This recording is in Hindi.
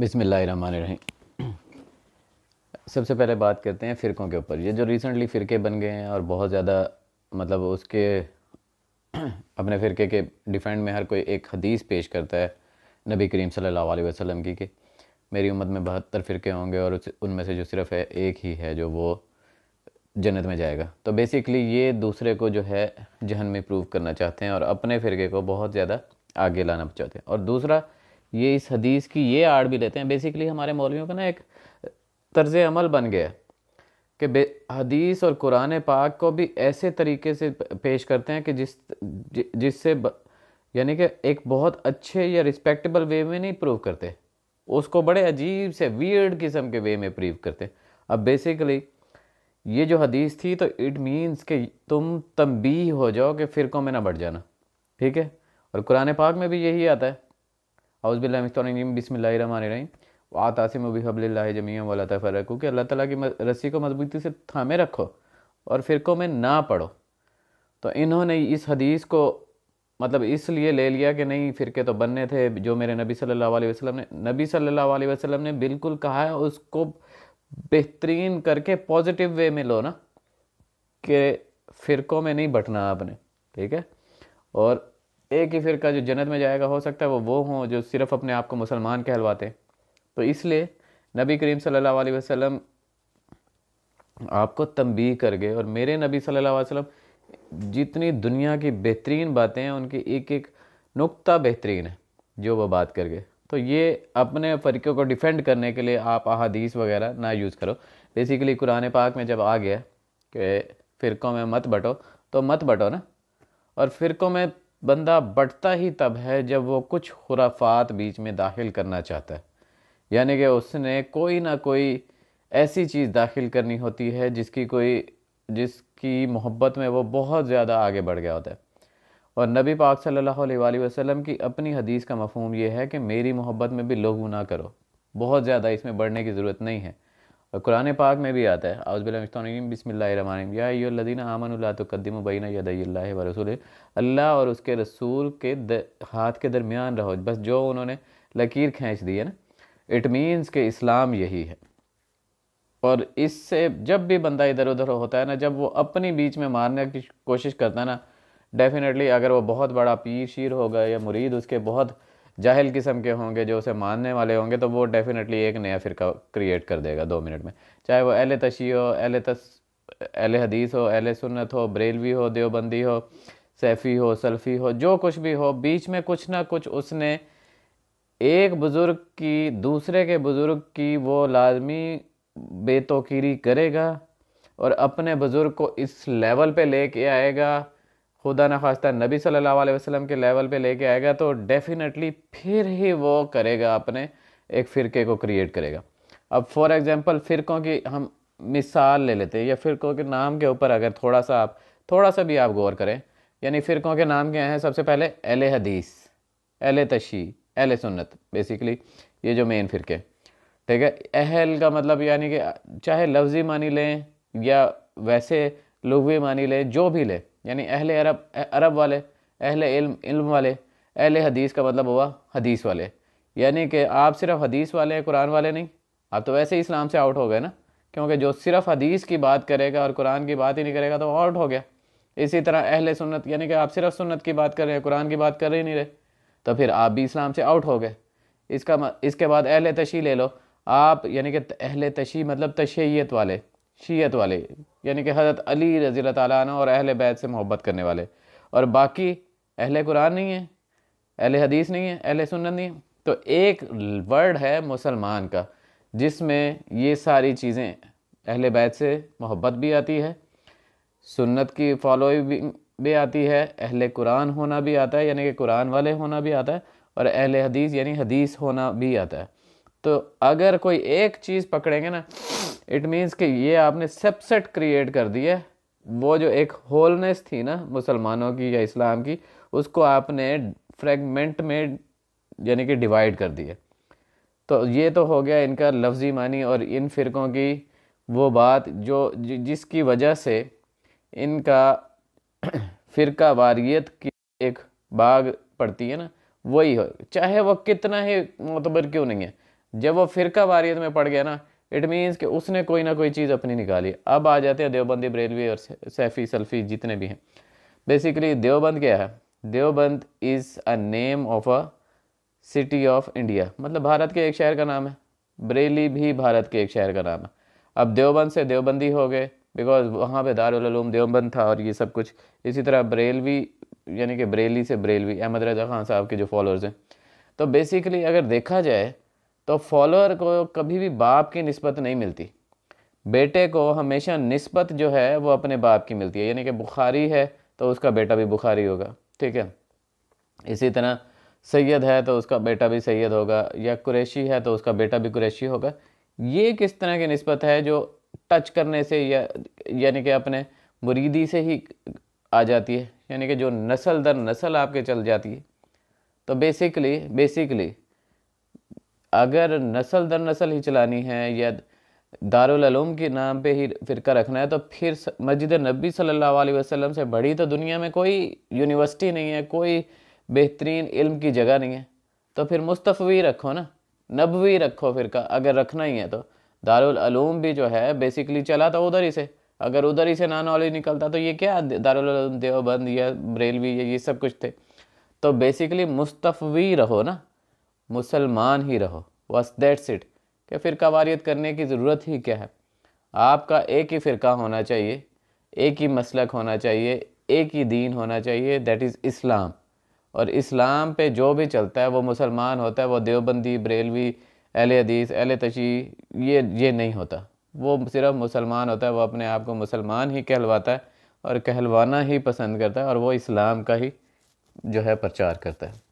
बिसमीम सबसे पहले बात करते हैं फ़िरकों के ऊपर ये जो रिसेंटली फ़िरके बन गए हैं और बहुत ज़्यादा मतलब उसके अपने फ़िरके के डिफेंड में हर कोई एक हदीस पेश करता है नबी करीम सल्लल्लाहु अलैहि वसल्लम की कि मेरी उम्मत में बहत्तर फ़िरके होंगे और उनमें से जो सिर्फ़ है एक ही है जो वो जन्नत में जाएगा तो बेसिकली ये दूसरे को जो है जहन में प्रूव करना चाहते हैं और अपने फ़िरके को बहुत ज़्यादा आगे लाना चाहते हैं और दूसरा ये इस हदीस की ये आड़ भी लेते हैं बेसिकली हमारे मौलवियों का ना एक तर्ज अमल बन गया कि हदीस और कुरान पाक को भी ऐसे तरीके से पेश करते हैं कि जिस जिससे यानी कि एक बहुत अच्छे या रिस्पेक्टेबल वे में नहीं प्रूव करते उसको बड़े अजीब से वियर्ड किस्म के वे में प्रूव करते अब बेसिकली ये जो हदीस थी तो इट मीन्स कि तुम तंबी हो जाओ कि फ़िरकों में ना बढ़ जाना ठीक है और कुरान पाक में भी यही आता है हाउसबिल्लाम बिसमीम आत आसिम बिहबल्ला जमीन वाला तफ़रकू कि अल्लाह ताला की रस्सी को मजबूती से थामे रखो और फ़िरकों में ना पढ़ो तो इन्होंने इस हदीस को मतलब इसलिए ले लिया कि नहीं फ़िरके तो बनने थे जो मेरे नबी सल्लल्लाहु अलैहि वसल्लम ने नबी सल्लल्लाहु अलैहि वसल्लम ने बिल्कुल कहा है उसको बेहतरीन करके पॉजिटिव वे में लो ना कि फ़िरकों में नहीं बटना आपने ठीक है और एक ही फ़िरका जो जन्नत में जाएगा हो सकता है वो वो हों जो सिर्फ़ अपने आप को मुसलमान कहलवाते तो इसलिए नबी करीम सल्लल्लाहु अलैहि वसल्लम आपको तंबी कर गए और मेरे नबी सल्लल्लाहु अलैहि वसल्लम जितनी दुनिया की बेहतरीन बातें हैं उनकी एक एक नुक्ता बेहतरीन है जो वो बात कर गए तो ये अपने फ़रीक़ों को डिफेंड करने के लिए आप अहादीस वगैरह ना यूज़ करो बेसिकली कुरान पाक में जब आ गया कि फ़िरक़ों में मत बटो तो मत बटो ना और फ़िरक़ों में बंदा बढ़ता ही तब है जब वो कुछ खुराफात बीच में दाखिल करना चाहता है यानी कि उसने कोई ना कोई ऐसी चीज़ दाखिल करनी होती है जिसकी कोई जिसकी मोहब्बत में वो बहुत ज़्यादा आगे बढ़ गया होता है और नबी पाक सल्लल्लाहु अलैहि वसल्लम की अपनी हदीस का मफहम यह है कि मेरी मोहब्बत में भी लोगू ना करो बहुत ज़्यादा इसमें बढ़ने की ज़रूरत नहीं है कुरान पाक में भी आता है अउज़बिल्लाम बसमीम यादीन आमन तकदम बैन यदल्ला व रसूल अल्लाह और उसके रसूल के द, हाथ के दरमियान रहो बस जो उन्होंने लकीर खींच दी है ना इट मीन्स के इस्लाम यही है और इससे जब भी बंदा इधर उधर होता है ना जब वो अपनी बीच में मारने की कोशिश करता है ना डेफिनेटली अगर वो बहुत बड़ा पीर शीर होगा या मुरीद उसके बहुत जाहिल किस्म के होंगे जो उसे मानने वाले होंगे तो वो डेफिनेटली एक नया फ़िरका क्रिएट कर देगा दो मिनट में चाहे वो एहले तशी हो एल तस अहल हदीस हो एल सुन्नत हो बरेलवी हो देवबंदी हो सैफ़ी हो सल्फ़ी हो जो कुछ भी हो बीच में कुछ ना कुछ उसने एक बुज़ुर्ग की दूसरे के बुज़ुर्ग की वो लाजमी बेतोकीरी करेगा और अपने बुज़ुर्ग को इस लेवल पे लेके आएगा खुदा न नबी सल्लल्लाहु अलैहि वसल्लम के लेवल पे लेके आएगा तो डेफिनेटली फिर ही वो करेगा अपने एक फ़िरके को क्रिएट करेगा अब फॉर एग्ज़ाम्पल फ़िरक़ों की हम मिसाल ले लेते हैं या फ़िरक़ों के नाम के ऊपर अगर थोड़ा सा आप थोड़ा सा भी आप गौर करें यानी फ़िरक़ों के नाम क्या हैं सबसे पहले एल हदीस एल तशी एल सुन्नत बेसिकली ये जो मेन फ़िरके ठीक है अहल का मतलब यानी कि चाहे लफ्ज़ी मानी लें या वैसे लुवी मानी लें जो भी लें यानी अहल अरब अरब वाले अहल इल्म इल्म वाले अहल हदीस का मतलब हुआ हदीस वाले यानी कि आप सिर्फ हदीस वाले हैं कुरान वाले नहीं आप तो वैसे ही इस्लाम से आउट हो गए ना क्योंकि जो सिर्फ हदीस की बात करेगा और कुरान की बात ही नहीं करेगा तो आउट हो गया इसी तरह अहल सुन्नत यानी कि आप सिर्फ सुन्नत की बात कर रहे हैं कुरान की बात कर ही नहीं रहे तो फिर आप भी इस्लाम से आउट हो गए इसका इसके बाद अहल तशी ले लो आप यानी कि अहल तशी मतलब तशैत वाले शीयत वाले यानी कि हज़रत अली रज़ी ताली और अहल बैत से मोहब्बत करने वाले और बाकी अहल कुरान नहीं है अहल हदीस नहीं है अहल सुन्नत नहीं है तो एक वर्ड है मुसलमान का जिसमें ये सारी चीज़ें अहल बैत से मोहब्बत भी आती है सुन्नत की फॉलोइंग भी, भी आती है अहल कुरान होना भी आता है यानी कि कुरान वाले होना भी आता है और अहल हदीस यानी हदीस होना भी आता है तो अगर कोई एक चीज़ पकड़ेंगे ना इट मीन्स कि ये आपने सबसेट क्रिएट कर दिया है वो जो एक होलनेस थी ना मुसलमानों की या इस्लाम की उसको आपने फ्रेगमेंट में यानी कि डिवाइड कर दिया तो ये तो हो गया इनका लफ्ज़ी मानी और इन फ़िरक़ों की वो बात जो जिसकी वजह से इनका फ़िरका वारियत की एक बाग पड़ती है ना वही हो चाहे वो कितना ही मतबर क्यों नहीं है जब वो फ़िरका वारियत तो में पड़ गया ना इट मीन्स कि उसने कोई ना कोई चीज़ अपनी निकाली अब आ जाते हैं देवबंदी बरेलवी और सैफ़ी सल्फ़ी जितने भी हैं बेसिकली देवबंद क्या है Deoband is a name of a city of India मतलब भारत के एक शहर का नाम है बरेली भी भारत के एक शहर का नाम है अब देवबंद से देवबंदी हो गए बिकॉज वहाँ पे दारूम देवबंद था और ये सब कुछ इसी तरह बरेलवी यानी कि बरेली से बरेलवी अहमद रजा खान साहब के जो फॉलोअर्स हैं तो बेसिकली अगर देखा जाए तो फॉलोअर को कभी भी बाप की नस्बत नहीं मिलती बेटे को हमेशा नस्बत जो है वो अपने बाप की मिलती है यानी कि बुखारी है तो उसका बेटा भी बुखारी होगा ठीक है इसी तरह सैयद है तो उसका बेटा भी सैयद होगा या कुरैशी है तो उसका बेटा भी कुरैशी होगा ये किस तरह की नस्बत है जो टच करने से या यानी कि अपने मुरीदी से ही आ जाती है यानी कि जो नस्ल दर नस्ल आपके चल जाती है तो बेसिकली बेसिकली अगर नस्ल दर नस्ल ही चलानी है या दारुलूम के नाम पे ही फ़िरका रखना है तो फिर मस्जिद नबी सल्लल्लाहु अलैहि वसल्लम से बड़ी तो दुनिया में कोई यूनिवर्सिटी नहीं है कोई बेहतरीन इल्म की जगह नहीं है तो फिर मुस्तफ़ी रखो ना नबवी रखो फ़िरका अगर रखना ही है तो दारुलूम भी जो है बेसिकली चला तो उधर ही से अगर उधर ही से ना नॉलेज निकलता तो ये क्या दारुलूम देवबंद या रेलवी या ये सब कुछ थे तो बेसिकली मुस्तफ़ी रहो ना मुसलमान ही रहो बस दैट्स इट कि फ़िरका वारियत करने की ज़रूरत ही क्या है आपका एक ही फ़िरका होना चाहिए एक ही मसलक होना चाहिए एक ही दीन होना चाहिए दैट इज़ इस्लाम और इस्लाम पे जो भी चलता है वो मुसलमान होता है वो देवबंदी बरेलवी अहल हदीस अहल तशी ये ये नहीं होता वो सिर्फ मुसलमान होता है वो अपने आप को मुसलमान ही कहलवाता है और कहलवाना ही पसंद करता है और वो इस्लाम का ही जो है प्रचार करता है